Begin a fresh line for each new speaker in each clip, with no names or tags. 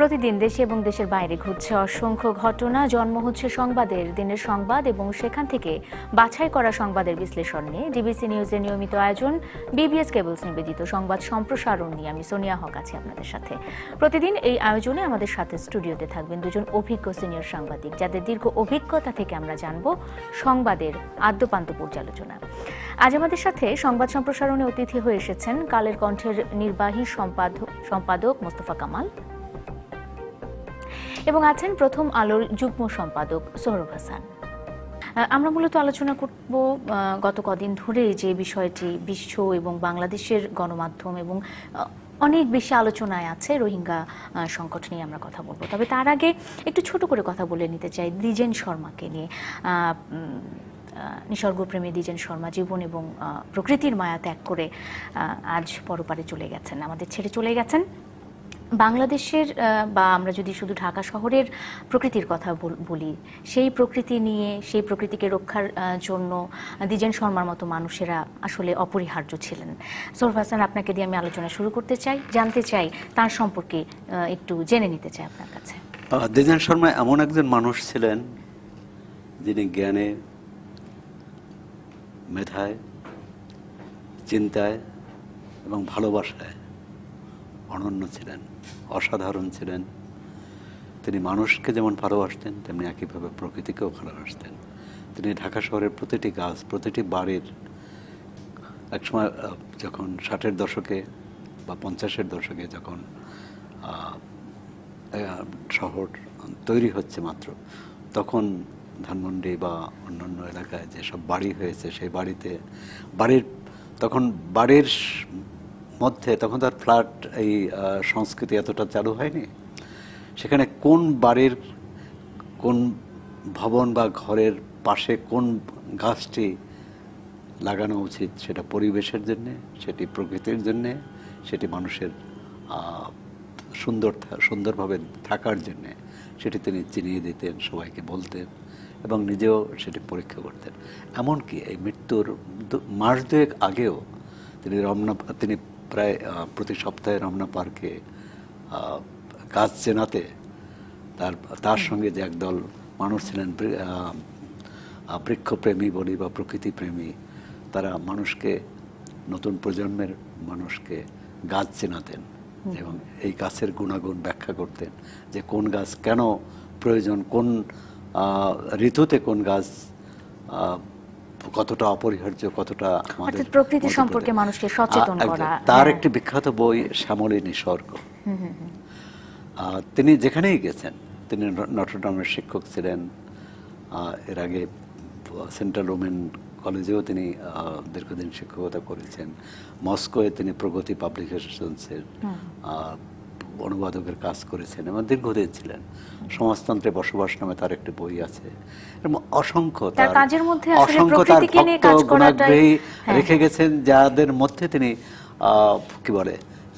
প্রতিদিন দেশে এবং দেশের বাইরে ঘটছে অসংখ্য ঘটনা জন্ম হচ্ছে সংবাদের দিনের সংবাদ এবং সেখান থেকে বাছাই করা সংবাদের বিশ্লেষণ নিয়ে ডিবিসি নিউজের নিয়মিত আয়োজন বিবিএস কেবলস নিবেদিত সংবাদ সম্প্রসারণ নিয়ে আমি সোনিয়া হক আছি আপনাদের সাথে প্রতিদিন এই আয়োজনে আমাদের সাথে স্টুডিওতে থাকবেন দুজন অভিজ্ঞ সিনিয়র সাংবাদিক যাদের দীর্ঘ অভিজ্ঞতা থেকে আমরা জানব সংবাদের আদ্যপান্ত পর্যালোচনা আজ আমাদের সাথে সংবাদ সম্প্রসারণে অতিথি হয়ে এসেছেন কালের কণ্ঠের নির্বাহী সম্পাদক সম্পাদক মোস্তফা কামাল এবং আছেন প্রথম আলোর যুগ্ম সম্পাদক সৌরভ হাসান আমরা মূলত আলোচনা করব গত কদিন ধরে যে বিষয়টি বিশ্ব এবং বাংলাদেশের গণমাধ্যম এবং অনেক বেশি আলোচনায় আছে রোহিঙ্গা সংকট নিয়ে আমরা কথা বলবো তবে তার আগে একটু ছোট করে কথা বলে নিতে চাই দ্বিজেন শর্মাকে নিয়ে নিসর্গপ্রেমী দ্বিজেন শর্মা জীবন এবং প্রকৃতির মায়া ত্যাগ করে আজ পরপারে চলে গেছেন আমাদের ছেড়ে চলে গেছেন বাংলাদেশের বা আমরা যদি শুধু ঢাকা শহরের প্রকৃতির কথা বলি সেই প্রকৃতি নিয়ে সেই প্রকৃতিকে রক্ষার জন্য দ্বিজেন শর্মার মতো মানুষেরা আসলে অপরিহার্য ছিলেন সোরফ হাসান আপনাকে দিয়ে আমি আলোচনা শুরু করতে চাই জানতে চাই তার সম্পর্কে একটু জেনে নিতে চাই আপনার কাছে
দ্বিজেন শর্মা এমন একজন মানুষ ছিলেন যিনি জ্ঞানে মেধায় চিন্তায় এবং ভালোবাসায় অনন্য ছিলেন অসাধারণ ছিলেন তিনি মানুষকে যেমন ভালোবাসতেন তেমনি একইভাবে প্রকৃতিকেও ভালোবাসতেন তিনি ঢাকা শহরের প্রতিটি গাছ প্রতিটি বাড়ির একসময় যখন ষাটের দশকে বা পঞ্চাশের দশকে যখন শহর তৈরি হচ্ছে মাত্র তখন ধানমন্ডি বা অন্যান্য এলাকায় যেসব বাড়ি হয়েছে সেই বাড়িতে বাড়ির তখন বাড়ির মধ্যে তখন তার ফ্ল্যাট এই সংস্কৃতি এতটা চালু হয়নি সেখানে কোন বাড়ির কোন ভবন বা ঘরের পাশে কোন গাছটি লাগানো উচিত সেটা পরিবেশের জন্যে সেটি প্রকৃতির জন্যে সেটি মানুষের সুন্দর সুন্দরভাবে থাকার জন্যে সেটি তিনি চিনিয়ে দিতেন সবাইকে বলতেন এবং নিজেও সেটি পরীক্ষা করতেন এমনকি এই মৃত্যুর মাস দুয়েক আগেও তিনি রমনা তিনি প্রায় প্রতি সপ্তাহে রমনা পার্কে কাজ চেনাতে তার তার সঙ্গে যে একদল মানুষ ছিলেন বৃক্ষপ্রেমী বলি বা প্রকৃতিপ্রেমী তারা মানুষকে নতুন প্রজন্মের মানুষকে গাছ চেনাতেন এবং এই গাছের গুণাগুণ ব্যাখ্যা করতেন যে কোন গাছ কেন প্রয়োজন কোন ঋতুতে কোন গাছ কতটা অপরিহার্য কতটা প্রকৃতি সম্পর্কে মানুষকে সচেতন করা তার হ্যাঁ। একটি বিখ্যাত বই শ্যামলী নিসর্গ তিনি যেখানেই গেছেন তিনি নটরডামের শিক্ষক ছিলেন এর আগে সেন্ট্রাল ওমেন কলেজেও তিনি দীর্ঘদিন শিক্ষকতা করেছেন মস্কোয় তিনি প্রগতি পাবলিকেশনসের অনুবাদকের কাজ করেছেন এবং দীর্ঘদিন ছিলেন সমাজতন্ত্রে বসবাস নামে তার একটি বই আছে অসংখ্য তার
অসংখ্য তার গুণাগ্রহী হ্যাঁ। রেখে
গেছেন যাদের মধ্যে তিনি কি বলে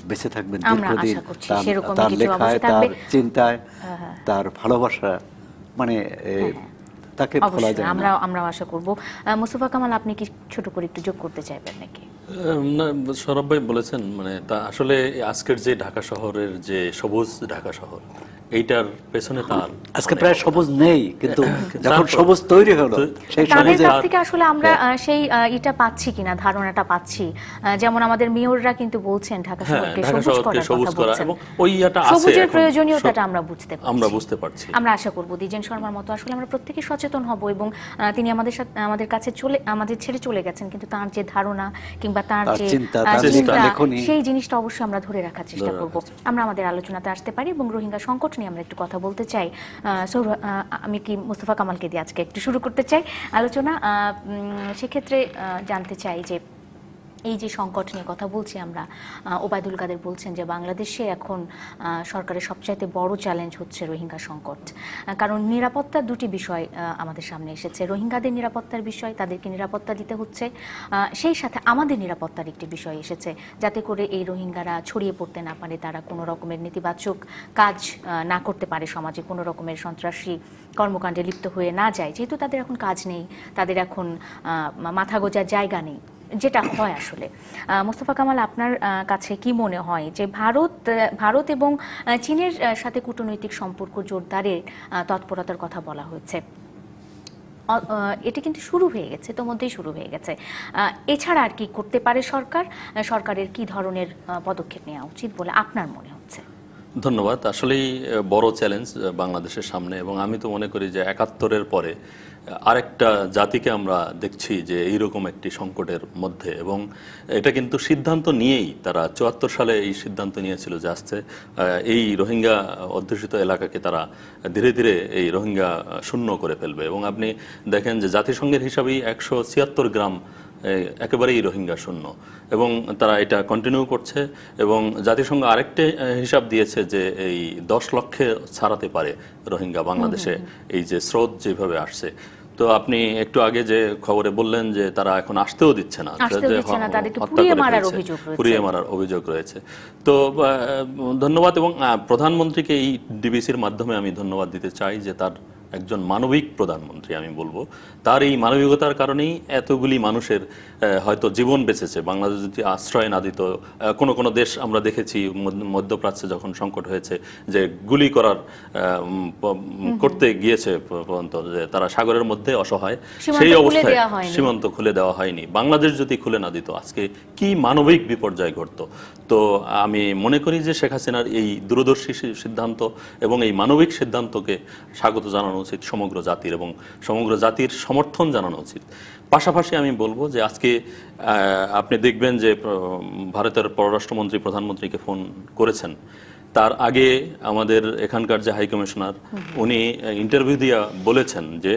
বেঁচে থাকবেন দীর্ঘদিন তার লেখায় তার চিন্তায় হ্যাঁ, হ্যাঁ। তার ভালোবাসা মানে তাকে
খোলা যায় আমরা আমরা আশা করব মোস্তফা কামাল আপনি কি ছোট করে একটু যোগ করতে চাইবেন নাকি
না সৌরভ ভাই বলেছেন মানে তা আসলে আজকের যে ঢাকা শহরের যে সবুজ ঢাকা শহর এইটার পেছনে তার
আজকে প্রায় সবুজ নেই কিন্তু হ্যাঁ। যখন সবুজ
তৈরি হলো সেই তাদের কাছ থেকে
আসলে আমরা হ্যাঁ। সেই এটা পাচ্ছি কিনা ধারণাটা পাচ্ছি যেমন আমাদের মেয়ররা কিন্তু বলছেন ঢাকা হ্যাঁ, শহরকে সবুজ করার কথা বলছেন
ওই এটা আছে সবুজের প্রয়োজনীয়তাটা আমরা বুঝতে পারছি আমরা বুঝতে পারছি আমরা
আশা করব দিজেন শর্মার মতো আসলে আমরা প্রত্যেকই সচেতন হব এবং তিনি আমাদের সাথে আমাদের কাছে চলে আমাদের ছেড়ে চলে গেছেন কিন্তু তার যে ধারণা কিংবা তার যে চিন্তা সেই জিনিসটা অবশ্যই আমরা ধরে রাখার চেষ্টা করব আমরা আমাদের আলোচনাতে আসতে পারি এবং রোহিঙ্গা সংকট নিয়ে আমরা একটু কথা বলতে চাই আমি কি মুস্তফা কামালকে দিয়ে আজকে একটু শুরু করতে চাই আলোচনা সেক্ষেত্রে জানতে চাই যে এই যে সংকট নিয়ে কথা বলছি আমরা ওবায়দুল কাদের বলছেন যে বাংলাদেশে এখন সরকারের সবচাইতে বড় চ্যালেঞ্জ হচ্ছে রোহিঙ্গা সংকট কারণ নিরাপত্তার দুটি বিষয় আমাদের সামনে এসেছে রোহিঙ্গাদের নিরাপত্তার বিষয় তাদেরকে নিরাপত্তা দিতে হচ্ছে সেই সাথে আমাদের নিরাপত্তার একটি বিষয় এসেছে যাতে করে এই রোহিঙ্গারা ছড়িয়ে পড়তে না পারে তারা কোনো রকমের নেতিবাচক কাজ না করতে পারে সমাজে কোনো রকমের সন্ত্রাসী কর্মকাণ্ডে লিপ্ত হয়ে না যায় যেহেতু তাদের এখন কাজ নেই তাদের এখন মাথা গোজার জায়গা নেই যেটা হয় আসলে মোস্তফা কামাল আপনার কাছে কি মনে হয় যে ভারত ভারত এবং চীনের সাথে কূটনৈতিক সম্পর্ক জোরদারের তৎপরতার কথা বলা হয়েছে এটি কিন্তু শুরু হয়ে গেছে মধ্যেই শুরু হয়ে গেছে এছাড়া আর কি করতে পারে সরকার সরকারের কি ধরনের পদক্ষেপ নেওয়া উচিত বলে আপনার মনে হচ্ছে
ধন্যবাদ আসলেই বড় চ্যালেঞ্জ বাংলাদেশের সামনে এবং আমি তো মনে করি যে একাত্তরের পরে আরেকটা জাতিকে আমরা দেখছি যে এইরকম একটি সংকটের মধ্যে এবং এটা কিন্তু সিদ্ধান্ত নিয়েই তারা চুয়াত্তর সালে এই সিদ্ধান্ত নিয়েছিল যে আসছে এই রোহিঙ্গা অধ্যুষিত এলাকাকে তারা ধীরে ধীরে এই রোহিঙ্গা শূন্য করে ফেলবে এবং আপনি দেখেন যে জাতিসংঘের হিসাবেই একশো ছিয়াত্তর গ্রাম একেবারেই রোহিঙ্গা শূন্য এবং তারা এটা কন্টিনিউ করছে এবং জাতিসংঘ আরেকটি হিসাব দিয়েছে যে এই দশ লক্ষে ছাড়াতে পারে রোহিঙ্গা বাংলাদেশে এই যে স্রোত যেভাবে আসছে তো আপনি একটু আগে যে খবরে বললেন যে তারা এখন আসতেও দিচ্ছে না পুড়িয়ে মারার অভিযোগ রয়েছে তো ধন্যবাদ এবং প্রধানমন্ত্রীকে এই ডিবিসির মাধ্যমে আমি ধন্যবাদ দিতে চাই যে তার একজন মানবিক প্রধানমন্ত্রী আমি বলবো তার এই মানবিকতার কারণেই এতগুলি মানুষের হয়তো জীবন বেঁচেছে বাংলাদেশ যদি আশ্রয় না দিত কোনো কোনো দেশ আমরা দেখেছি মধ্যপ্রাচ্যে যখন সংকট হয়েছে যে গুলি করার করতে গিয়েছে পর্যন্ত যে তারা সাগরের মধ্যে অসহায় সেই অবস্থায় সীমান্ত খুলে দেওয়া হয়নি বাংলাদেশ যদি খুলে না দিত আজকে কি মানবিক বিপর্যয় ঘটত তো আমি মনে করি যে শেখ হাসিনার এই দূরদর্শী সিদ্ধান্ত এবং এই মানবিক সিদ্ধান্তকে স্বাগত জানানো উচিত সমগ্র জাতির এবং সমগ্র জাতির সমর্থন জানানো উচিত পাশাপাশি আমি বলবো যে আজকে আপনি দেখবেন যে ভারতের পররাষ্ট্রমন্ত্রী প্রধানমন্ত্রীকে ফোন করেছেন তার আগে আমাদের এখানকার যে হাই কমিশনার উনি ইন্টারভিউ দিয়া বলেছেন যে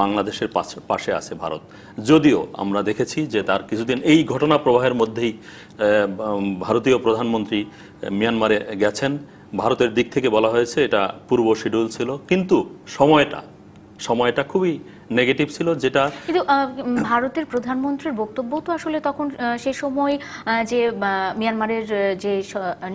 বাংলাদেশের পাশে আছে ভারত যদিও আমরা দেখেছি যে তার কিছুদিন এই ঘটনা প্রবাহের মধ্যেই ভারতীয় প্রধানমন্ত্রী মিয়ানমারে গেছেন ভারতের দিক থেকে বলা হয়েছে এটা পূর্ব শিডিউল ছিল কিন্তু সময়টা সময়টা খুবই নেগেটিভ ছিল যেটা
কিন্তু ভারতের প্রধানমন্ত্রীর বক্তব্য তো আসলে তখন সে সময় যে মিয়ানমারের যে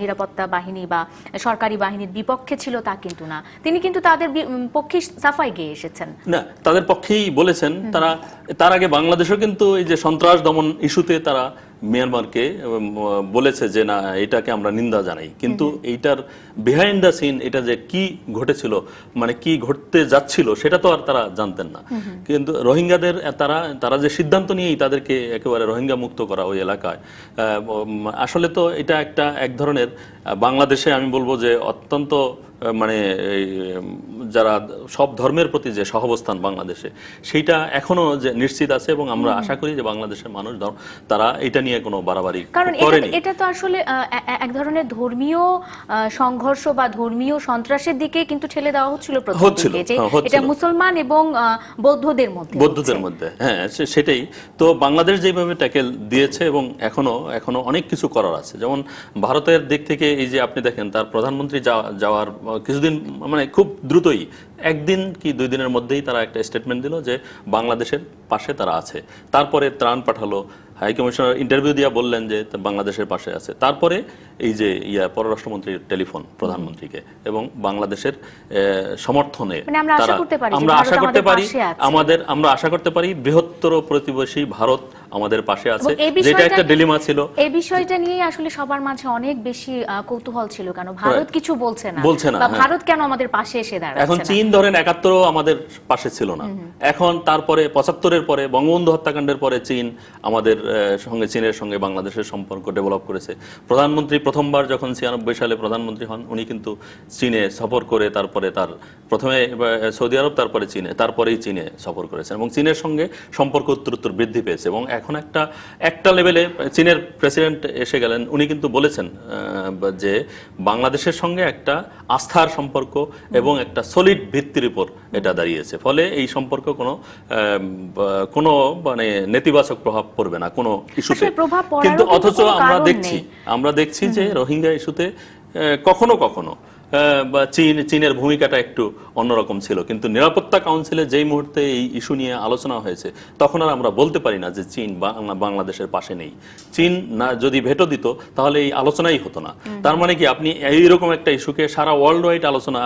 নিরাপত্তা বাহিনী বা সরকারি বাহিনীর বিপক্ষে ছিল তা কিন্তু না তিনি কিন্তু তাদের পক্ষে সাফাই গিয়ে এসেছেন
না তাদের পক্ষেই বলেছেন তারা তার আগে বাংলাদেশও কিন্তু এই যে সন্ত্রাস দমন ইস্যুতে তারা মিয়ানমারকে বলেছে যে না এটাকে আমরা নিন্দা জানাই কিন্তু এইটার বিহাইন্ড দ্য সিন এটা যে কি ঘটেছিল মানে কি ঘটতে যাচ্ছিল সেটা তো আর তারা জানতেন না কিন্তু রোহিঙ্গাদের তারা তারা যে সিদ্ধান্ত নিয়েই তাদেরকে একেবারে রোহিঙ্গা মুক্ত করা ওই এলাকায় আসলে তো এটা একটা এক ধরনের বাংলাদেশে আমি বলবো যে অত্যন্ত মানে যারা সব ধর্মের প্রতি যে সহবস্থান বাংলাদেশে সেইটা এখনো যে নিশ্চিত আছে এবং আমরা আশা করি যে বাংলাদেশের মানুষ তারা এটা নিয়ে কোনো বাড়াবাড়ি কারণ এটা
তো আসলে এক ধরনের ধর্মীয় সংঘর্ষ বা ধর্মীয় সন্ত্রাসের দিকে কিন্তু ঠেলে দেওয়া হচ্ছিল হ্যাঁ, হচ্ছিল এটা মুসলমান এবং বৌদ্ধদের মধ্যে বৌদ্ধদের
মধ্যে হ্যাঁ সেটাই তো বাংলাদেশ যেভাবে ট্যাকেল দিয়েছে এবং এখনো এখনো অনেক কিছু করার আছে যেমন ভারতের দিক থেকে এই যে আপনি দেখেন তার প্রধানমন্ত্রী যাওয়ার কিছুদিন মানে খুব দ্রুতই একদিন কি দুই দিনের মধ্যেই তারা একটা স্টেটমেন্ট দিল যে বাংলাদেশের পাশে তারা আছে তারপরে ত্রাণ পাঠালো হাই কমিশনার ইন্টারভিউ দিয়ে বললেন যে বাংলাদেশের পাশে আছে তারপরে এই যে ইয়া পররাষ্ট্রমন্ত্রীর টেলিফোন প্রধানমন্ত্রীকে এবং বাংলাদেশের সমর্থনে মানে আমরা আশা করতে পারি আমাদের আমরা আশা করতে পারি বৃহত্তর প্রতিবেশী ভারত আমাদের পাশে আছে যেটা একটা ডিলেমা ছিল
এই বিষয়টা নিয়ে আসলে সবার মাঝে অনেক বেশি কৌতূহল ছিল কেন হ্যাঁ। ভারত কিছু বলছে না বলছে না হ্যাঁ। ভারত কেন আমাদের পাশে এসে দাঁড়ায় এখন চীন
ধরেন 71 আমাদের পাশে ছিল না এখন তারপরে 75 এর পরে বঙ্গবন্ধু হত্যাকাণ্ডের পরে চীন আমাদের সঙ্গে চীনের সঙ্গে বাংলাদেশের সম্পর্ক ডেভেলপ করেছে প্রধানমন্ত্রী প্রথমবার যখন ছিয়ানব্বই সালে প্রধানমন্ত্রী হন উনি কিন্তু চীনে সফর করে তারপরে তার প্রথমে সৌদি আরব তারপরে চীনে তারপরেই চীনে সফর করেছেন এবং চীনের সঙ্গে সম্পর্ক উত্তরোত্তর বৃদ্ধি পেয়েছে এবং এখন একটা একটা লেভেলে চীনের প্রেসিডেন্ট এসে গেলেন উনি কিন্তু বলেছেন যে বাংলাদেশের সঙ্গে একটা আস্থার সম্পর্ক এবং একটা সলিড ভিত্তির উপর এটা দাঁড়িয়েছে ফলে এই সম্পর্ক কোনো কোনো মানে নেতিবাচক প্রভাব পড়বে না কোনো ইস্যুতে
কিন্তু অথচ আমরা দেখছি
আমরা দেখছি যে রোহিঙ্গা ইস্যুতে কখনো কখনো হ্যাঁ, বা চীন চীনের ভূমিকাটা একটু অন্যরকম ছিল কিন্তু নিরাপত্তা কাউন্সিলে যেই মুহূর্তে এই ইস্যু নিয়ে আলোচনা হয়েছে তখন আর আমরা বলতে পারি না যে চীন বাংলাদেশের পাশে নেই চীন না যদি ভেটো দিত তাহলে এই আলোচনাই হতো না তার মানে কি আপনি এইরকম একটা ইস্যুকে সারা ওয়ার্ল্ড ওয়াইড আলোচনা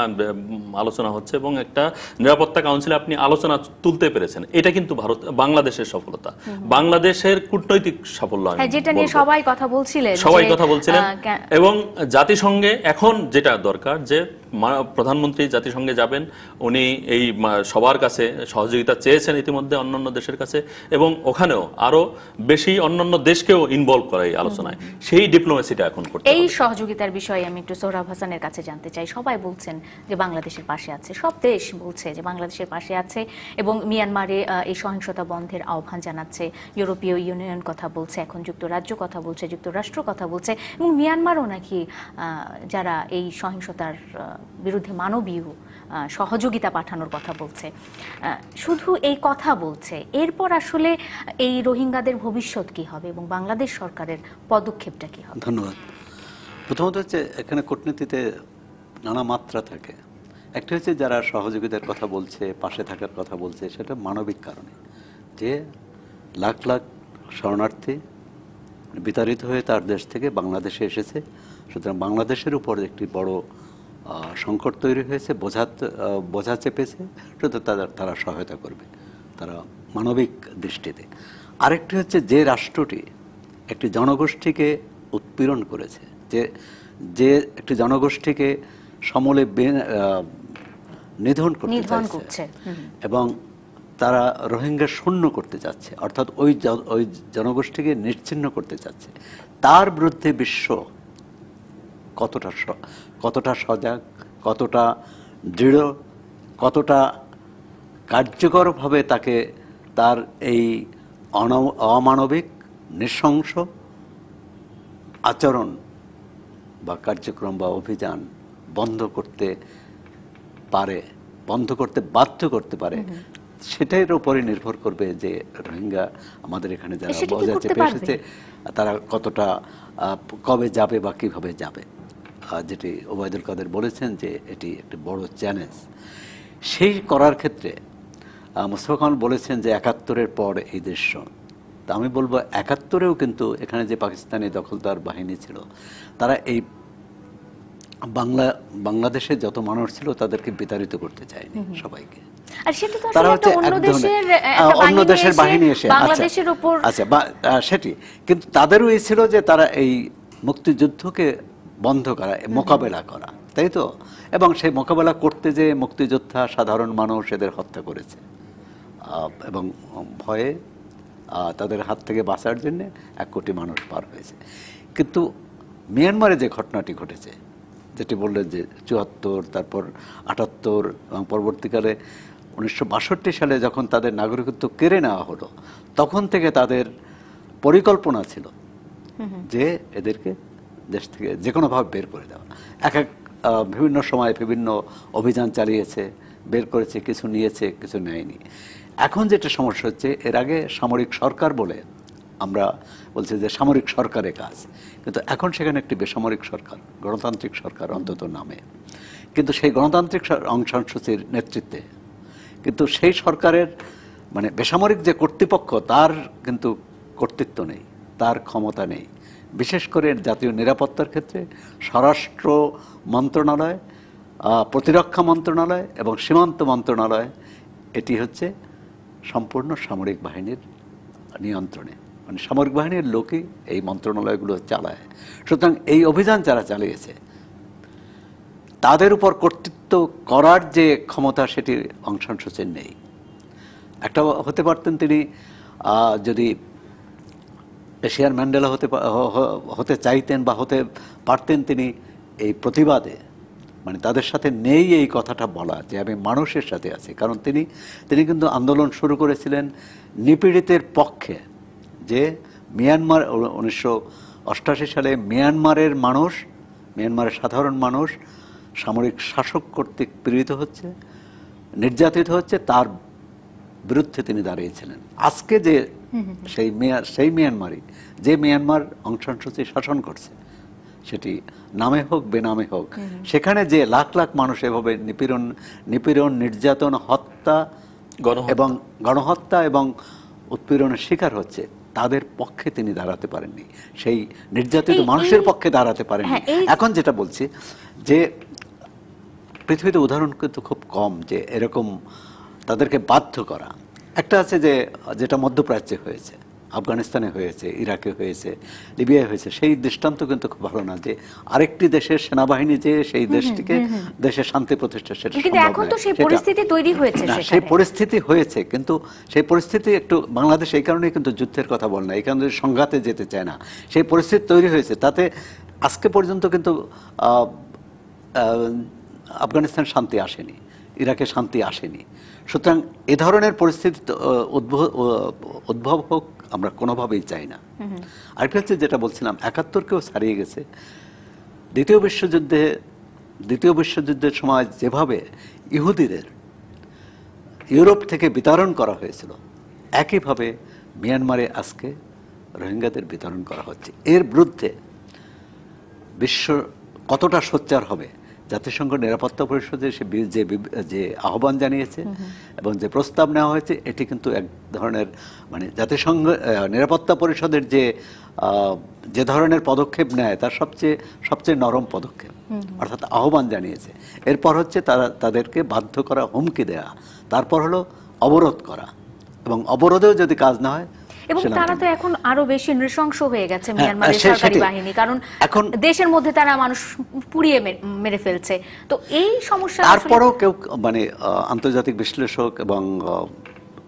আলোচনা হচ্ছে এবং একটা নিরাপত্তা কাউন্সিলে আপনি আলোচনা তুলতে পেরেছেন এটা কিন্তু ভারত বাংলাদেশের সফলতা বাংলাদেশের কূটনৈতিক সাফল্য হ্যাঁ, যেটা নিয়ে
সবাই কথা বলছিলেন সবাই কথা বলছিলেন
এবং জাতিসংঘে এখন যেটা দরকার দরকার যে প্রধানমন্ত্রী জাতিসংঘে যাবেন উনি এই সবার কাছে সহযোগিতা চেয়েছেন ইতিমধ্যে অন্যান্য দেশের কাছে এবং ওখানেও আরো বেশি অন্যান্য দেশকেও ইনভলভ করা এই আলোচনায় সেই ডিপ্লোমেসিটা এখন করতে
এই সহযোগিতার বিষয়ে আমি একটু সোহরাব হাসানের কাছে জানতে চাই সবাই বলছেন যে বাংলাদেশের পাশে আছে সব দেশ বলছে যে বাংলাদেশের পাশে আছে এবং মিয়ানমারে এই সহিংসতা বন্ধের আহ্বান জানাচ্ছে ইউরোপীয় ইউনিয়ন কথা বলছে এখন যুক্তরাজ্য কথা বলছে যুক্তরাষ্ট্র কথা বলছে এবং মিয়ানমারও নাকি যারা এই সহিংসতা তার বিরুদ্ধে মানবীয় সহযোগিতা পাঠানোর কথা বলছে শুধু এই কথা বলছে এরপর আসলে এই রোহিঙ্গাদের ভবিষ্যৎ কি হবে এবং বাংলাদেশ সরকারের পদক্ষেপটা কি হবে
ধন্যবাদ প্রথমত হচ্ছে এখানে কূটনীতিতে নানা মাত্রা থাকে একটা হচ্ছে যারা সহযোগিতার কথা বলছে পাশে থাকার কথা বলছে সেটা মানবিক কারণে যে লাখ লাখ শরণার্থী বিতাড়িত হয়ে তার দেশ থেকে বাংলাদেশে এসেছে সুতরাং বাংলাদেশের উপর একটি বড় সংকট তৈরি হয়েছে বোঝা বোঝা চেপেছে শুধু তাদের তারা সহায়তা করবে তারা মানবিক দৃষ্টিতে আরেকটি হচ্ছে যে রাষ্ট্রটি একটি জনগোষ্ঠীকে উৎপীড়ন করেছে যে যে একটি জনগোষ্ঠীকে সমলে নিধন করতে এবং তারা রোহিঙ্গা শূন্য করতে চাচ্ছে অর্থাৎ ওই ওই জনগোষ্ঠীকে নিশ্চিন্ন করতে চাচ্ছে তার বিরুদ্ধে বিশ্ব কতটা কতটা সজাগ কতটা দৃঢ় কতটা কার্যকরভাবে তাকে তার এই অমানবিক নৃশংস আচরণ বা কার্যক্রম বা অভিযান বন্ধ করতে পারে বন্ধ করতে বাধ্য করতে পারে সেটার উপরে নির্ভর করবে যে রোহিঙ্গা আমাদের এখানে যারা বজায় চেপে এসেছে তারা কতটা কবে যাবে বা কিভাবে যাবে যেটি ওবায়দুল কাদের বলেছেন যে এটি একটি বড় চ্যালেঞ্জ সেই করার ক্ষেত্রে মুস্তফা কামাল বলেছেন যে একাত্তরের পর এই দৃশ্য তা আমি বলবো একাত্তরেও কিন্তু এখানে যে পাকিস্তানি দখলদার বাহিনী ছিল তারা এই বাংলা বাংলাদেশে যত মানুষ ছিল তাদেরকে বিতাড়িত করতে চায়নি সবাইকে
অন্য দেশের বাহিনী এসে আচ্ছা, আচ্ছা
সেটি কিন্তু তাদেরও এই ছিল যে তারা এই মুক্তিযুদ্ধকে বন্ধ করা মোকাবেলা করা তাই তো এবং সেই মোকাবেলা করতে যে মুক্তিযোদ্ধা সাধারণ মানুষ এদের হত্যা করেছে এবং ভয়ে তাদের হাত থেকে বাঁচার জন্য এক কোটি মানুষ পার হয়েছে কিন্তু মিয়ানমারে যে ঘটনাটি ঘটেছে যেটি বললেন যে চুয়াত্তর তারপর আটাত্তর এবং পরবর্তীকালে উনিশশো সালে যখন তাদের নাগরিকত্ব কেড়ে নেওয়া হলো তখন থেকে তাদের পরিকল্পনা ছিল যে এদেরকে দেশ থেকে যে কোনোভাবে বের করে দেওয়া এক এক বিভিন্ন সময় বিভিন্ন অভিযান চালিয়েছে বের করেছে কিছু নিয়েছে কিছু নেয়নি এখন যেটা সমস্যা হচ্ছে এর আগে সামরিক সরকার বলে আমরা বলছি যে সামরিক সরকারের কাজ কিন্তু এখন সেখানে একটি বেসামরিক সরকার গণতান্ত্রিক সরকার অন্তত নামে কিন্তু সেই গণতান্ত্রিক অংশসূচির সূচির নেতৃত্বে কিন্তু সেই সরকারের মানে বেসামরিক যে কর্তৃপক্ষ তার কিন্তু কর্তৃত্ব নেই তার ক্ষমতা নেই বিশেষ করে জাতীয় নিরাপত্তার ক্ষেত্রে স্বরাষ্ট্র মন্ত্রণালয় প্রতিরক্ষা মন্ত্রণালয় এবং সীমান্ত মন্ত্রণালয় এটি হচ্ছে সম্পূর্ণ সামরিক বাহিনীর নিয়ন্ত্রণে মানে সামরিক বাহিনীর লোকই এই মন্ত্রণালয়গুলো চালায় সুতরাং এই অভিযান যারা চালিয়েছে তাদের উপর কর্তৃত্ব করার যে ক্ষমতা সেটির অংশাংশ নেই একটা হতে পারতেন তিনি যদি এশিয়ার ম্যান্ডেলা হতে হতে চাইতেন বা হতে পারতেন তিনি এই প্রতিবাদে মানে তাদের সাথে নেই এই কথাটা বলা যে আমি মানুষের সাথে আছি কারণ তিনি তিনি কিন্তু আন্দোলন শুরু করেছিলেন নিপীড়িতের পক্ষে যে মিয়ানমার উনিশশো অষ্টাশি সালে মিয়ানমারের মানুষ মিয়ানমারের সাধারণ মানুষ সামরিক শাসক কর্তৃক পীড়িত হচ্ছে নির্যাতিত হচ্ছে তার বিরুদ্ধে তিনি দাঁড়িয়েছিলেন আজকে যে সেই সেই মিয়ানমারই যে মিয়ানমার অংশন সুচি শাসন করছে সেটি নামে হোক বেনামে হোক সেখানে যে লাখ লাখ মানুষ এভাবে নিপীড়ন নিপীড়ন নির্যাতন হত্যা এবং গণহত্যা এবং উৎপীড়নের শিকার হচ্ছে তাদের পক্ষে তিনি দাঁড়াতে পারেননি সেই নির্যাতিত মানুষের পক্ষে দাঁড়াতে পারেননি হ্যাঁ, এখন যেটা বলছি যে পৃথিবীতে উদাহরণ কিন্তু খুব কম যে এরকম তাদেরকে বাধ্য করা একটা আছে যে যেটা মধ্যপ্রাচ্যে হয়েছে আফগানিস্তানে হয়েছে ইরাকে হয়েছে লিবিয়ায় হয়েছে সেই দৃষ্টান্ত কিন্তু খুব ভালো না যে আরেকটি দেশের সেনাবাহিনী যে সেই দেশটিকে দেশের শান্তি প্রতিষ্ঠা সেটা কিন্তু এখন তো সেই পরিস্থিতি
তৈরি হয়েছে সেই
পরিস্থিতি হয়েছে কিন্তু সেই পরিস্থিতি একটু বাংলাদেশ এই কারণে কিন্তু যুদ্ধের কথা বল না এই কারণে সংঘাতে যেতে চায় না সেই পরিস্থিতি তৈরি হয়েছে তাতে আজকে পর্যন্ত কিন্তু আফগানিস্তান শান্তি আসেনি ইরাকে শান্তি আসেনি সুতরাং এ ধরনের পরিস্থিতি উদ্ভব হোক আমরা কোনোভাবেই চাই না আরেকটা হচ্ছে যেটা বলছিলাম একাত্তরকেও ছাড়িয়ে গেছে দ্বিতীয় বিশ্বযুদ্ধে দ্বিতীয় বিশ্বযুদ্ধের সময় যেভাবে ইহুদিদের ইউরোপ থেকে বিতরণ করা হয়েছিল একইভাবে মিয়ানমারে আজকে রোহিঙ্গাদের বিতরণ করা হচ্ছে এর বিরুদ্ধে বিশ্ব কতটা সোচ্চার হবে জাতিসংঘ নিরাপত্তা পরিষদে সে যে যে আহ্বান জানিয়েছে এবং যে প্রস্তাব নেওয়া হয়েছে এটি কিন্তু এক ধরনের মানে জাতিসংঘ নিরাপত্তা পরিষদের যে যে ধরনের পদক্ষেপ নেয় তার সবচেয়ে সবচেয়ে নরম পদক্ষেপ অর্থাৎ আহ্বান জানিয়েছে এরপর হচ্ছে তারা তাদেরকে বাধ্য করা হুমকি দেয়া তারপর হলো অবরোধ করা এবং অবরোধেও যদি কাজ না হয়
এবং তারা তো এখন আরো বেশি নৃশংস হয়ে গেছে মিয়ানমারের হ্যাঁ, হ্যাঁ, সরকারি বাহিনী কারণ এখন দেশের মধ্যে তারা মানুষ পুড়িয়ে মেরে ফেলছে তো এই সমস্যা তারপরও
কেউ মানে আন্তর্জাতিক বিশ্লেষক এবং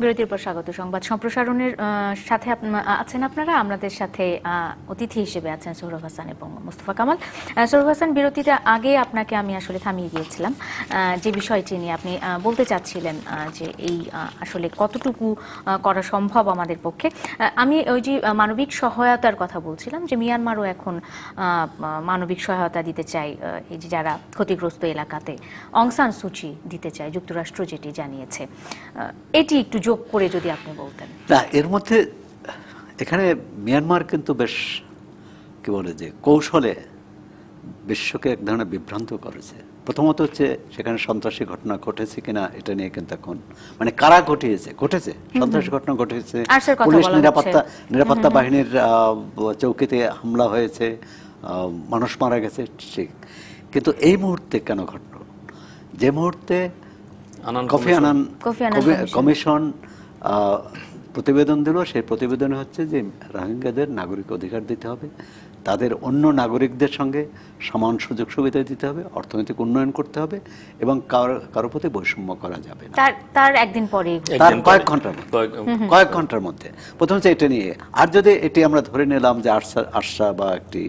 বিরতির পর স্বাগত সংবাদ সম্প্রসারণের সাথে আছেন আপনারা আমাদের সাথে অতিথি হিসেবে আছেন সৌরভ হাসান এবং মুস্তফা কামাল সৌরভ হাসান বিরতিতে আগে আপনাকে আমি আসলে থামিয়ে গিয়েছিলাম যে বিষয়টি নিয়ে আপনি বলতে চাচ্ছিলেন যে এই আসলে কতটুকু করা সম্ভব আমাদের পক্ষে আমি ওই যে মানবিক সহায়তার কথা বলছিলাম যে মিয়ানমারও এখন মানবিক সহায়তা দিতে চাই এই যে যারা ক্ষতিগ্রস্ত এলাকাতে অংসান সূচি দিতে চায় যুক্তরাষ্ট্র যেটি জানিয়েছে এটি একটু সুযোগ করে যদি আপনি বলতেন
না এর মধ্যে এখানে মিয়ানমার কিন্তু বেশ কি বলে যে কৌশলে বিশ্বকে এক ধরনের বিভ্রান্ত করেছে প্রথমত হচ্ছে সেখানে সন্ত্রাসী ঘটনা ঘটেছে কিনা এটা নিয়ে কিন্তু এখন মানে কারা ঘটিয়েছে ঘটেছে সন্ত্রাসী ঘটনা ঘটেছে পুলিশ নিরাপত্তা নিরাপত্তা বাহিনীর চৌকিতে হামলা হয়েছে মানুষ মারা গেছে ঠিক কিন্তু এই মুহূর্তে কেন ঘটল যে মুহূর্তে কফি আনান কমিশন প্রতিবেদন দিল সেই প্রতিবেদন হচ্ছে যে রোহিঙ্গাদের নাগরিক অধিকার দিতে হবে তাদের অন্য নাগরিকদের সঙ্গে সমান সুযোগ সুবিধা দিতে হবে অর্থনৈতিক উন্নয়ন করতে হবে এবং কারো প্রতি বৈষম্য করা
যাবে তার একদিন পরে তার কয়েক
ঘন্টার কয়েক ঘন্টার মধ্যে প্রথম হচ্ছে এটা নিয়ে আর যদি এটি আমরা ধরে নিলাম যে আরশা আরশা বা একটি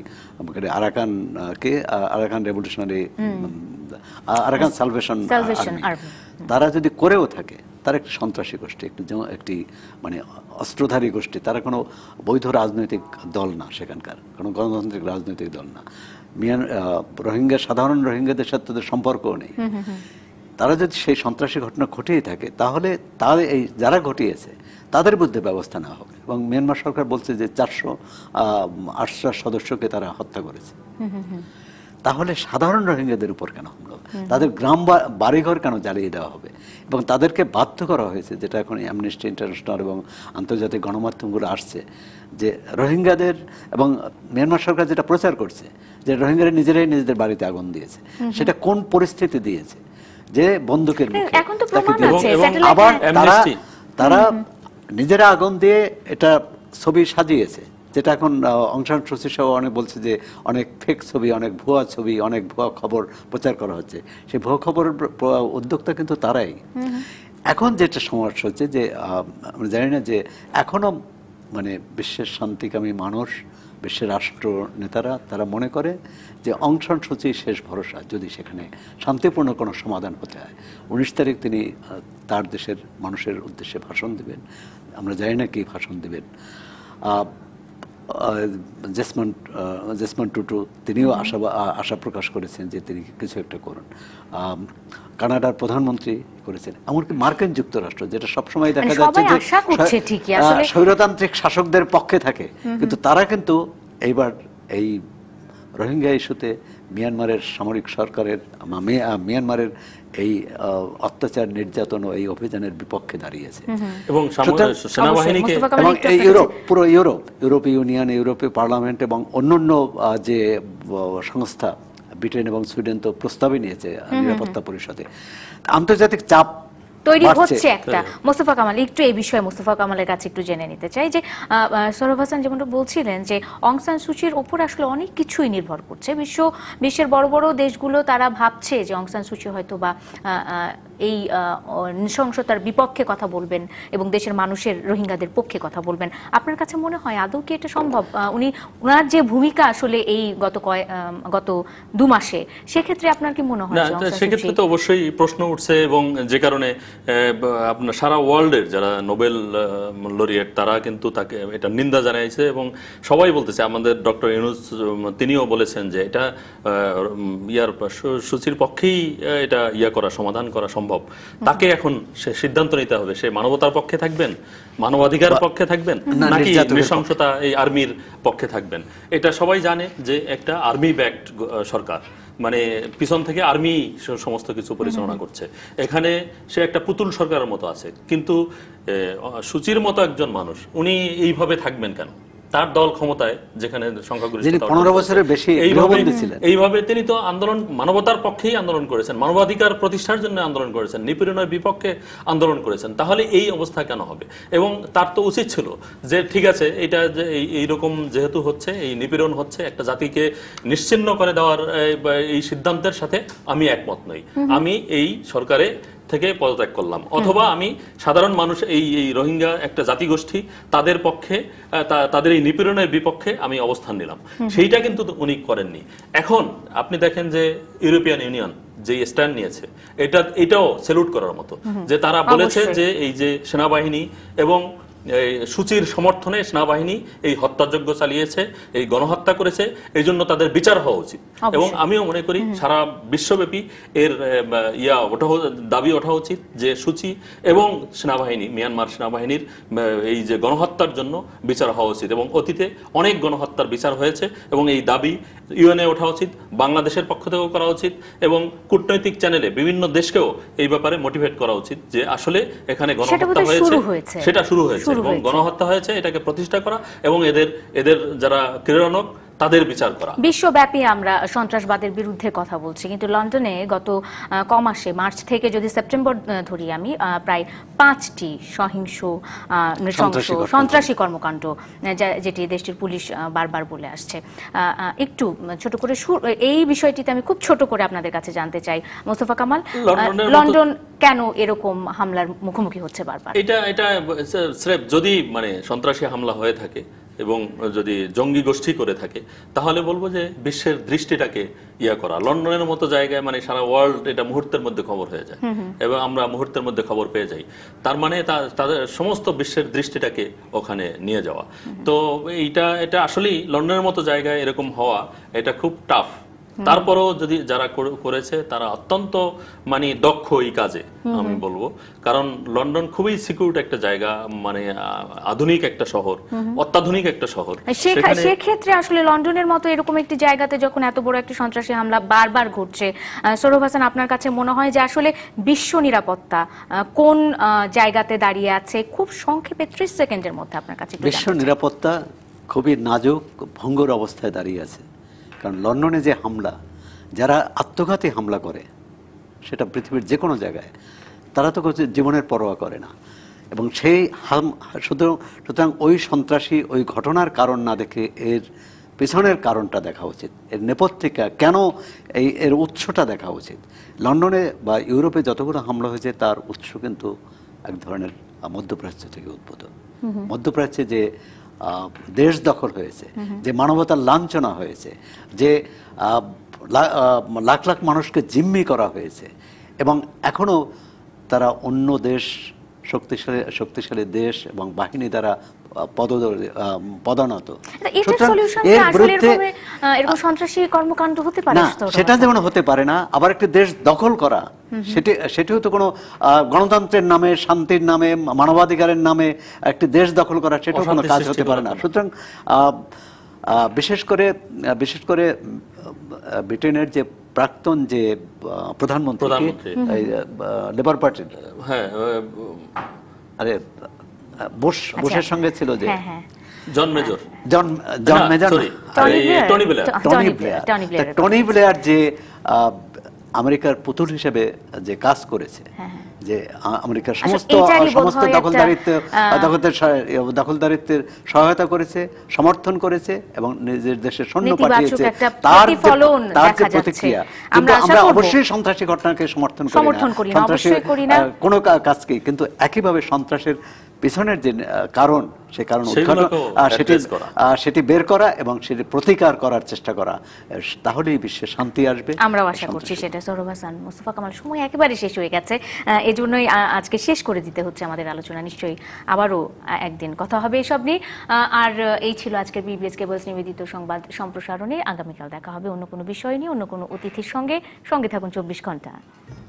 আরাকানকে আরাকান রেভলিউশনারি আরাকান সালভেশন তারা যদি করেও থাকে তারা একটি সন্ত্রাসী গোষ্ঠী একটি যেমন একটি মানে অস্ত্রধারী গোষ্ঠী তারা কোনো বৈধ রাজনৈতিক দল না সেখানকার কোনো গণতান্ত্রিক রাজনৈতিক দল না মিয়ান রোহিঙ্গা সাধারণ রোহিঙ্গাদের সাথে তাদের সম্পর্কও নেই তারা যদি সেই সন্ত্রাসী ঘটনা ঘটিয়ে থাকে তাহলে তাদের এই যারা ঘটিয়েছে তাদের বিরুদ্ধে ব্যবস্থা নেওয়া হবে এবং মিয়ানমার সরকার বলছে যে চারশো আটশো সদস্যকে তারা হত্যা করেছে তাহলে সাধারণ রোহিঙ্গাদের উপর কেন হ্যাঁ। তাদের গ্রাম বাড়িঘর কেন জ্বালিয়ে দেওয়া হবে এবং তাদেরকে বাধ্য করা হয়েছে যেটা এখন অ্যামনেস্টি ইন্টারন্যাশনাল এবং আন্তর্জাতিক গণমাধ্যমগুলো আসছে যে রোহিঙ্গাদের এবং মিয়ানমার সরকার যেটা প্রচার করছে যে রোহিঙ্গারা নিজেরাই নিজেদের বাড়িতে আগুন দিয়েছে সেটা কোন পরিস্থিতি দিয়েছে যে বন্দুকের হ্যাঁ, মুখে আবার হ্যাঁ। তারা তারা নিজেরা আগুন দিয়ে এটা ছবি সাজিয়েছে যেটা এখন অংশান শশী সহ অনেক বলছে যে অনেক ফেক ছবি অনেক ভুয়া ছবি অনেক ভুয়া খবর প্রচার করা হচ্ছে সেই ভুয়া খবরের উদ্যোক্তা কিন্তু তারাই এখন যেটা সমস্যা হচ্ছে যে আমরা জানি না যে এখনও মানে বিশ্বের শান্তিকামী মানুষ বিশ্বের রাষ্ট্র নেতারা তারা মনে করে যে অংশন সূচি শেষ ভরসা যদি সেখানে শান্তিপূর্ণ কোনো সমাধান হতে হয় উনিশ তারিখ তিনি তার দেশের মানুষের উদ্দেশ্যে ভাষণ দেবেন আমরা জানি না কি ভাষণ দেবেন জেসমন্ট জেসমন্ট টুটু তিনিও আশা আশা প্রকাশ করেছেন যে তিনি কিছু একটা করুন কানাডার প্রধানমন্ত্রী করেছেন এমনকি মার্কিন যুক্তরাষ্ট্র যেটা সবসময় দেখা মানে যাচ্ছে যে স্বৈরতান্ত্রিক শাসকদের পক্ষে থাকে কিন্তু তারা কিন্তু এইবার এই রোহিঙ্গা ইস্যুতে মিয়ানমারের সামরিক সরকারের মিয়ানমারের এই অত্যাচার নির্যাতন ও এই অভিযানের বিপক্ষে দাঁড়িয়েছে এবং ইউরোপ পুরো ইউরোপ ইউরোপীয় ইউনিয়ন ইউরোপীয় পার্লামেন্ট এবং অন্যান্য যে সংস্থা ব্রিটেন এবং সুইডেন তো প্রস্তাবই নিয়েছে নিরাপত্তা পরিষদে আন্তর্জাতিক চাপ তৈরি হচ্ছে একটা
মোস্তফা কামাল একটু এই বিষয়ে মোস্তফা কামালের কাছে একটু জেনে নিতে চাই যে সৌরভ হাসান যেমনটা বলছিলেন যে অংসান সুচির উপর আসলে অনেক কিছুই নির্ভর করছে বিশ্ব বিশ্বের বড় বড় দেশগুলো তারা ভাবছে যে অংসান সুচি হয়তো বা এই নৃশংসতার বিপক্ষে কথা বলবেন এবং দেশের মানুষের রোহিঙ্গাদের পক্ষে কথা বলবেন আপনার কাছে মনে হয় আদৌ কি এটা সম্ভব উনি ওনার যে ভূমিকা আসলে এই গত কয় গত দু মাসে সেক্ষেত্রে আপনার কি মনে হয় সেক্ষেত্রে তো
অবশ্যই প্রশ্ন উঠছে এবং যে কারণে আপনার সারা ওয়ার্ল্ডের যারা নোবেল লরিয়েট তারা কিন্তু তাকে এটা নিন্দা জানাইছে এবং সবাই বলতেছে আমাদের ডক্টর ইউনুস তিনিও বলেছেন যে এটা ইয়ার সূচির পক্ষেই এটা ইয়া করা সমাধান করা সম্ভব সম্ভব তাকে এখন সে সিদ্ধান্ত নিতে হবে সে মানবতার পক্ষে থাকবেন মানবাধিকার পক্ষে থাকবেন নাকি নৃশংসতা এই আর্মির পক্ষে থাকবেন এটা সবাই জানে যে একটা আর্মি ব্যাকড সরকার মানে পিছন থেকে আর্মি সমস্ত কিছু পরিচালনা করছে এখানে সে একটা পুতুল সরকারের মতো আছে কিন্তু সুচির মতো একজন মানুষ উনি এইভাবে থাকবেন কেন তার দল ক্ষমতায় যেখানে সংখ্যাগরিষ্ঠ পনেরো বছরের বেশি ছিলেন এইভাবে তিনি তো আন্দোলন মানবতার পক্ষেই আন্দোলন করেছেন মানবাধিকার প্রতিষ্ঠার জন্য আন্দোলন করেছেন নিপীড়নের বিপক্ষে আন্দোলন করেছেন তাহলে এই অবস্থা কেন হবে এবং তার তো উচিত ছিল যে ঠিক আছে এটা যে এইরকম যেহেতু হচ্ছে এই নিপীড়ন হচ্ছে একটা জাতিকে নিশ্চিন্ন করে দেওয়ার এই সিদ্ধান্তের সাথে আমি একমত নই আমি এই সরকারে থেকে পদত্যাগ করলাম অথবা আমি সাধারণ মানুষ এই এই রোহিঙ্গা একটা জাতিগোষ্ঠী তাদের পক্ষে তাদের এই নিপীড়নের বিপক্ষে আমি অবস্থান নিলাম সেইটা কিন্তু উনি করেননি এখন আপনি দেখেন যে ইউরোপিয়ান ইউনিয়ন যে স্ট্যান্ড নিয়েছে এটা এটাও সেলুট করার মতো যে তারা বলেছে যে এই যে সেনাবাহিনী এবং সূচির সমর্থনে সেনাবাহিনী এই হত্যাযজ্ঞ চালিয়েছে এই গণহত্যা করেছে এই জন্য তাদের বিচার হওয়া উচিত এবং আমিও মনে করি সারা বিশ্বব্যাপী এর ইয়া ওঠা দাবি ওঠা উচিত যে সূচি এবং সেনাবাহিনী মিয়ানমার সেনাবাহিনীর এই যে গণহত্যার জন্য বিচার হওয়া উচিত এবং অতীতে অনেক গণহত্যার বিচার হয়েছে এবং এই দাবি ইউএনএ ওঠা উচিত বাংলাদেশের পক্ষ থেকেও করা উচিত এবং কূটনৈতিক চ্যানেলে বিভিন্ন দেশকেও এই ব্যাপারে মোটিভেট করা উচিত যে আসলে এখানে গণহত্যা হয়েছে সেটা শুরু হয়েছে এবং গণহত্যা হয়েছে এটাকে প্রতিষ্ঠা করা এবং এদের এদের যারা ক্রীড়ানক তাদের বিচার করা
বিশ্বব্যাপী আমরা সন্ত্রাসবাদের বিরুদ্ধে কথা বলছি কিন্তু লন্ডনে গত কমাসে মার্চ থেকে যদি সেপ্টেম্বর ধরি আমি প্রায় পাঁচটি সহিংস সন্ত্রাসী কর্মকাণ্ড যেটি দেশটির পুলিশ বারবার বলে আসছে একটু ছোট করে এই বিষয়টিতে আমি খুব ছোট করে আপনাদের কাছে জানতে চাই মোস্তফা কামাল লন্ডন কেন এরকম হামলার মুখোমুখি হচ্ছে বারবার
এটা এটা স্রেফ যদি মানে সন্ত্রাসী হামলা হয়ে থাকে এবং যদি জঙ্গি গোষ্ঠী করে থাকে তাহলে বলবো যে বিশ্বের দৃষ্টিটাকে ইয়া করা লন্ডনের মতো জায়গায় মানে সারা ওয়ার্ল্ড এটা মুহূর্তের মধ্যে খবর হয়ে যায় এবং আমরা মুহূর্তের মধ্যে খবর পেয়ে যাই তার মানে তাদের সমস্ত বিশ্বের দৃষ্টিটাকে ওখানে নিয়ে যাওয়া তো এইটা এটা আসলেই লন্ডনের মতো জায়গায় এরকম হওয়া এটা খুব টাফ তারপরও যদি যারা করেছে তারা অত্যন্ত মানে দক্ষ এই কাজে আমি বলবো কারণ লন্ডন খুবই সিকিউর একটা জায়গা মানে আধুনিক একটা শহর অত্যাধুনিক একটা শহর
সেক্ষেত্রে আসলে লন্ডনের মতো এরকম একটি জায়গাতে যখন এত বড় একটি সন্ত্রাসী হামলা বারবার ঘটছে সৌরভ হাসান আপনার কাছে মনে হয় যে আসলে বিশ্ব নিরাপত্তা কোন জায়গাতে দাঁড়িয়ে আছে খুব সংক্ষেপে ত্রিশ সেকেন্ডের মধ্যে আপনার কাছে বিশ্ব
নিরাপত্তা খুবই নাজুক ভঙ্গুর অবস্থায় দাঁড়িয়ে আছে কারণ লন্ডনে যে হামলা যারা আত্মঘাতী হামলা করে সেটা পৃথিবীর যে কোনো জায়গায় তারা তো জীবনের পরোয়া করে না এবং সেই হাম শুধু সুতরাং ওই সন্ত্রাসী ওই ঘটনার কারণ না দেখে এর পেছনের কারণটা দেখা উচিত এর নেপথ্যিকা কেন এই এর উৎসটা দেখা উচিত লন্ডনে বা ইউরোপে যতগুলো হামলা হয়েছে তার উৎস কিন্তু এক ধরনের মধ্যপ্রাচ্য থেকে উদ্ভূত মধ্যপ্রাচ্যে যে দেশ দখল হয়েছে যে মানবতার লাঞ্ছনা হয়েছে যে লাখ লাখ মানুষকে জিম্মি করা হয়েছে এবং এখনও তারা অন্য দেশ শক্তিশালী শক্তিশালী দেশ এবং বাহিনী দ্বারা পদনত সেটা যেমন হতে পারে না আবার দেশ দখল করা সেটিও তো গণতন্ত্রের নামে শান্তির নামে মানবাধিকারের নামে একটি দেশ দখল করা সেটাও কোনো কাজ হতে পারে না সুতরাং বিশেষ করে বিশেষ করে ব্রিটেনের যে প্রাক্তন যে প্রধানমন্ত্রী লেবার পার্টির হ্যাঁ আরে বোস আচ্ছা। বোসের সঙ্গে ছিল যে হ্যাঁ, হ্যাঁ। John Major John John Major Tony Blair Tony Blair Tony Blair যে আমেরিকার পুতুল হিসেবে যে কাজ করেছে হ্যাঁ, যে আমেরিকার আচ্ছা, সমস্ত সমস্ত দখলদারিত্ব দখলদারিত্বের সহায়তা করেছে সমর্থন করেছে এবং নিজের দেশে সৈন্য পাঠিয়েছে তার তার যে প্রতিক্রিয়া কিন্তু আমরা অবশ্যই সন্ত্রাসী ঘটনাকে সমর্থন করি না কোনো কাজকে কিন্তু একইভাবে সন্ত্রাসের পিছনের যে কারণ সে কারণ সেটি বের করা এবং সেটি প্রতিকার করার চেষ্টা করা তাহলেই বিশ্বে শান্তি আসবে
আমরাও আশা করছি সেটা সৌরভ হাসান মুস্তফা কামাল সময় একেবারে শেষ হয়ে গেছে এই জন্যই আজকে শেষ করে দিতে হচ্ছে আমাদের আলোচনা নিশ্চয়ই আবারও একদিন কথা হবে এসব নিয়ে আর এই ছিল আজকের বিবিএস কেবলস নিবেদিত সংবাদ সম্প্রসারণে আগামীকাল দেখা হবে অন্য কোনো বিষয় নিয়ে অন্য কোনো অতিথির সঙ্গে সঙ্গে থাকুন চব্বিশ ঘন্টা